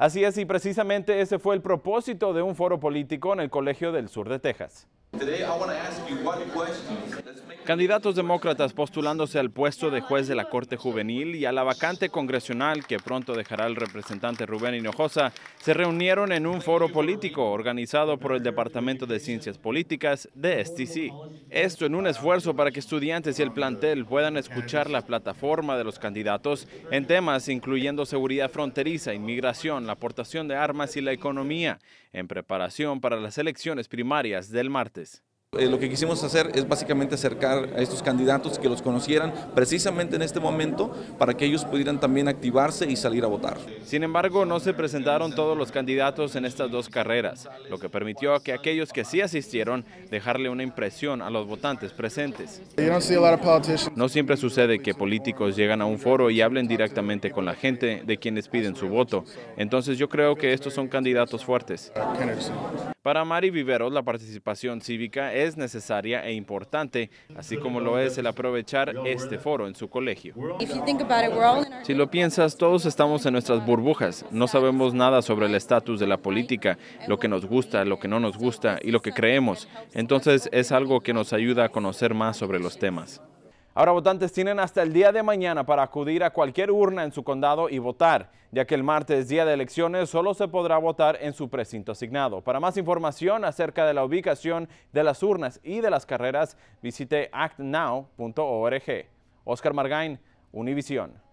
Así es, y precisamente ese fue el propósito de un foro político en el Colegio del Sur de Texas. Candidatos demócratas postulándose al puesto de juez de la Corte Juvenil y a la vacante congresional que pronto dejará el representante Rubén Hinojosa se reunieron en un foro político organizado por el Departamento de Ciencias Políticas de STC. Esto en un esfuerzo para que estudiantes y el plantel puedan escuchar la plataforma de los candidatos en temas incluyendo seguridad fronteriza, inmigración, la aportación de armas y la economía, en preparación para las elecciones primarias del martes. Eh, lo que quisimos hacer es básicamente acercar a estos candidatos que los conocieran precisamente en este momento para que ellos pudieran también activarse y salir a votar. Sin embargo, no se presentaron todos los candidatos en estas dos carreras, lo que permitió que aquellos que sí asistieron dejarle una impresión a los votantes presentes. No siempre sucede que políticos llegan a un foro y hablen directamente con la gente de quienes piden su voto, entonces yo creo que estos son candidatos fuertes. Para Mari Viveros, la participación cívica es necesaria e importante, así como lo es el aprovechar este foro en su colegio. Si lo piensas, todos estamos en nuestras burbujas, no sabemos nada sobre el estatus de la política, lo que nos gusta, lo que no nos gusta y lo que creemos. Entonces es algo que nos ayuda a conocer más sobre los temas. Ahora votantes tienen hasta el día de mañana para acudir a cualquier urna en su condado y votar, ya que el martes, día de elecciones, solo se podrá votar en su precinto asignado. Para más información acerca de la ubicación de las urnas y de las carreras, visite actnow.org. Oscar Margain, Univision.